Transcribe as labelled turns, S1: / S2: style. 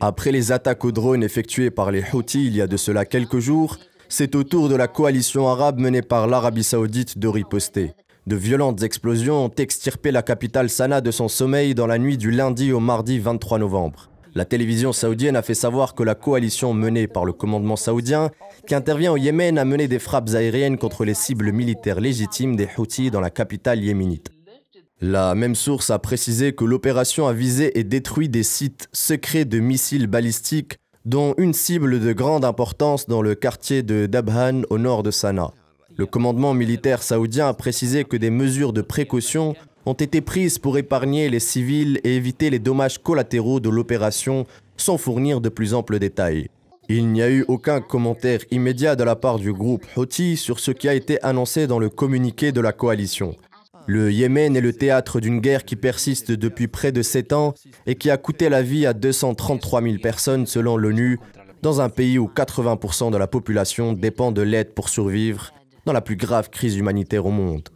S1: Après les attaques aux drones effectuées par les Houthis il y a de cela quelques jours, c'est au tour de la coalition arabe menée par l'Arabie saoudite de riposter. De violentes explosions ont extirpé la capitale Sanaa de son sommeil dans la nuit du lundi au mardi 23 novembre. La télévision saoudienne a fait savoir que la coalition menée par le commandement saoudien, qui intervient au Yémen, a mené des frappes aériennes contre les cibles militaires légitimes des Houthis dans la capitale yéménite. La même source a précisé que l'opération a visé et détruit des sites secrets de missiles balistiques, dont une cible de grande importance dans le quartier de Dabhan au nord de Sanaa. Le commandement militaire saoudien a précisé que des mesures de précaution ont été prises pour épargner les civils et éviter les dommages collatéraux de l'opération sans fournir de plus amples détails. Il n'y a eu aucun commentaire immédiat de la part du groupe Houthi sur ce qui a été annoncé dans le communiqué de la coalition. Le Yémen est le théâtre d'une guerre qui persiste depuis près de 7 ans et qui a coûté la vie à 233 000 personnes selon l'ONU, dans un pays où 80% de la population dépend de l'aide pour survivre, dans la plus grave crise humanitaire au monde.